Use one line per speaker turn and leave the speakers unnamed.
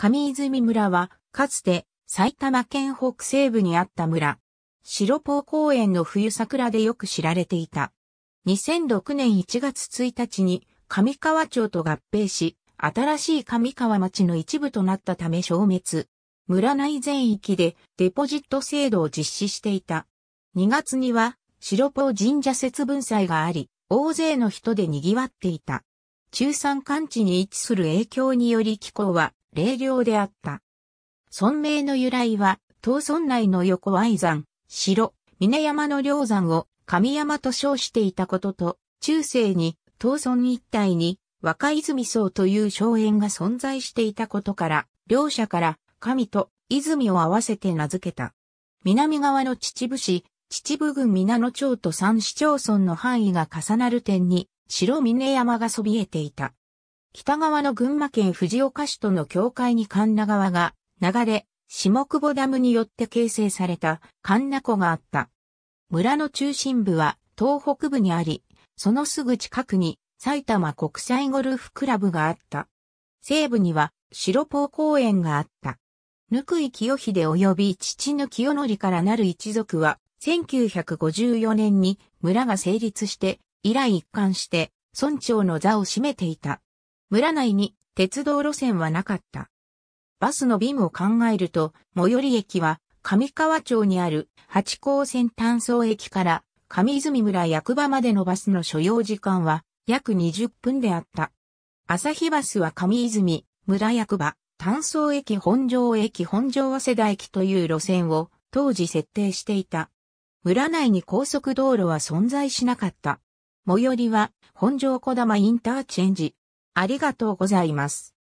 上泉村は、かつて埼玉県北西部にあった村。白ポー公園の冬桜でよく知られていた。2006年1月1日に上川町と合併し、新しい上川町の一部となったため消滅。村内全域でデポジット制度を実施していた。2月には白ポー神社節分祭があり、大勢の人で賑わっていた。中山間地に位置する影響により気候は霊領であった。村名の由来は、東村内の横合、山、城、峰山の両山を神山と称していたことと、中世に東村一帯に若泉荘という荘園が存在していたことから、両者から神と泉を合わせて名付けた。南側の秩父市、秩父郡皆野町と三市町村の範囲が重なる点に、白峰山がそびえていた。北側の群馬県藤岡市との境界に神奈川が流れ、下久保ダムによって形成された神奈湖があった。村の中心部は東北部にあり、そのすぐ近くに埼玉国際ゴルフクラブがあった。西部には白ポ公園があった。ぬくい清秀及び父ぬ清則からなる一族は、1954年に村が成立して、以来一貫して、村長の座を占めていた。村内に鉄道路線はなかった。バスの便を考えると、最寄り駅は上川町にある八高線単層駅から上泉村役場までのバスの所要時間は約20分であった。朝日バスは上泉村役場単層駅本庄駅本庄早稲田駅という路線を当時設定していた。村内に高速道路は存在しなかった。最寄りは本庄小玉インターチェンジありがとうございます。